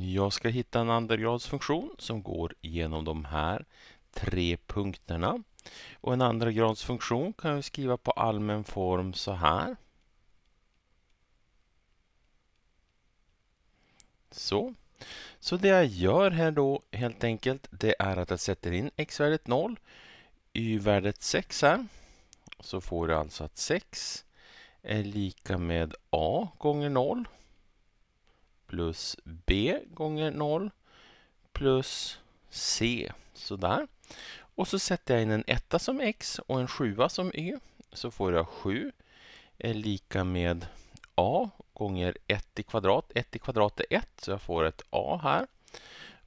Jag ska hitta en andragradsfunktion som går genom de här tre punkterna. Och en andragradsfunktion kan jag skriva på allmän form så här. Så. Så det jag gör här då helt enkelt det är att jag sätter in x-värdet 0, y-värdet 6 här. Så får jag alltså att 6 är lika med a gånger 0 plus B gånger 0 plus C. Sådär. Och så sätter jag in en etta som X och en sjua som Y. Så får jag 7 är eh, lika med A gånger 1 i kvadrat. 1 i kvadrat är 1 så jag får ett A här.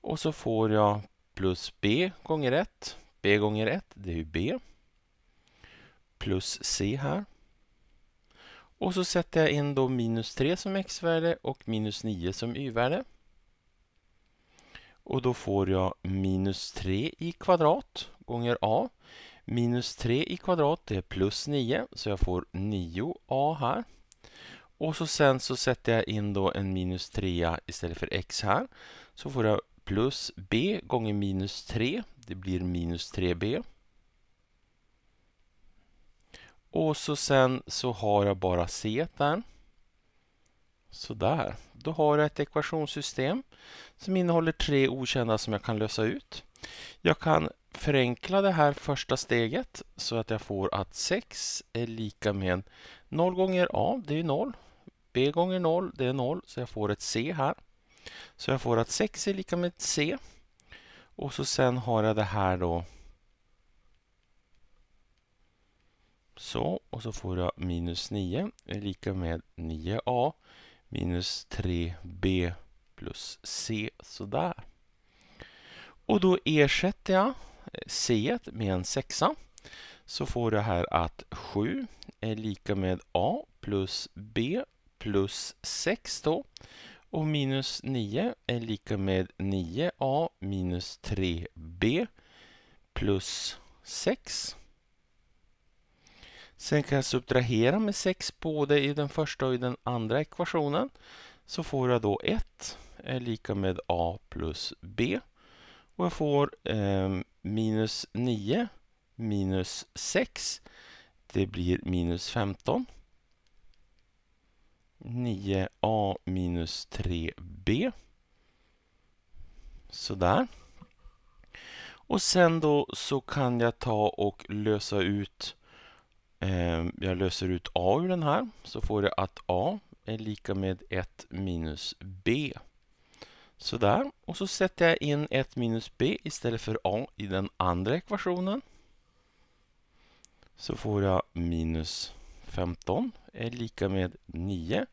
Och så får jag plus B gånger 1. B gånger 1 det är ju B. Plus C här. Och så sätter jag in då minus 3 som x-värde och minus 9 som y-värde. Och då får jag minus 3 i kvadrat gånger a. Minus 3 i kvadrat det är plus 9 så jag får 9a här. Och så sen så sätter jag in då en minus 3 istället för x här. Så får jag plus b gånger minus 3. Det blir minus 3b. Och så sen så har jag bara C där. Sådär, då har jag ett ekvationssystem som innehåller tre okända som jag kan lösa ut. Jag kan förenkla det här första steget så att jag får att 6 är lika med 0 gånger A, det är 0. B gånger 0, det är 0, så jag får ett C här. Så jag får att 6 är lika med C. Och så sen har jag det här då Så, och så får jag minus 9 är lika med 9a minus 3b plus c. Sådär. Och då ersätter jag eh, c med en sexa. Så får jag här att 7 är lika med a plus b plus 6 då. Och minus 9 är lika med 9a minus 3b plus 6. Sen kan jag subtrahera med 6 både i den första och i den andra ekvationen. Så får jag då 1 är lika med a plus b. Och jag får eh, minus 9 minus 6. Det blir minus 15. 9a minus 3b. Sådär. Och sen då så kan jag ta och lösa ut Ehm, jag löser ut a ur den här, så får jag att a är lika med 1 minus b. Sådär, och så sätter jag in 1 minus b istället för a i den andra ekvationen. Så får jag minus 15 är lika med 9.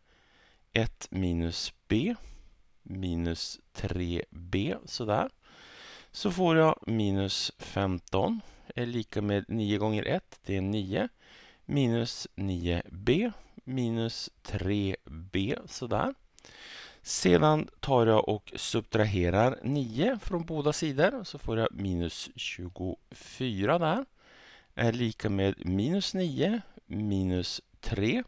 1 minus b minus 3b, sådär. Så får jag minus 15 är lika med 9 gånger 1, det är 9, minus 9b, minus 3b, sådär. Sedan tar jag och subtraherar 9 från båda sidor, så får jag minus 24 där. Är lika med minus 9, minus 3.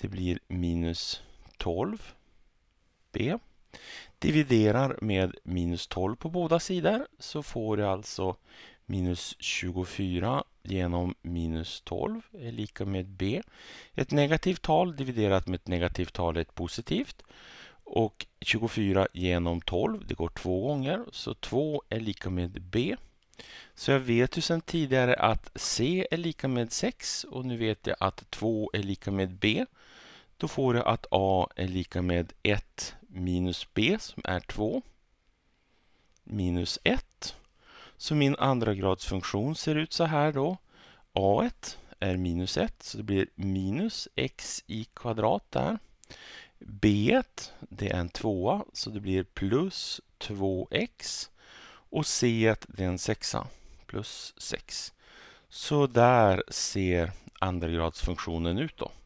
Det blir minus 12b. Dividerar med minus 12 på båda sidor så får jag alltså minus 24 genom minus 12 är lika med b. Ett negativt tal dividerat med ett negativt tal är ett positivt. Och 24 genom 12, det går två gånger, så 2 är lika med b. Så jag vet ju sedan tidigare att c är lika med 6 och nu vet jag att 2 är lika med b. Då får jag att a är lika med 1 minus b som är 2 minus 1. Så min andragradsfunktion ser ut så här då. a1 är minus 1 så det blir minus x i kvadrat där. b1 det är en tvåa så det blir plus 2x och c1 det är en sexa plus 6. Så där ser andragradsfunktionen ut då.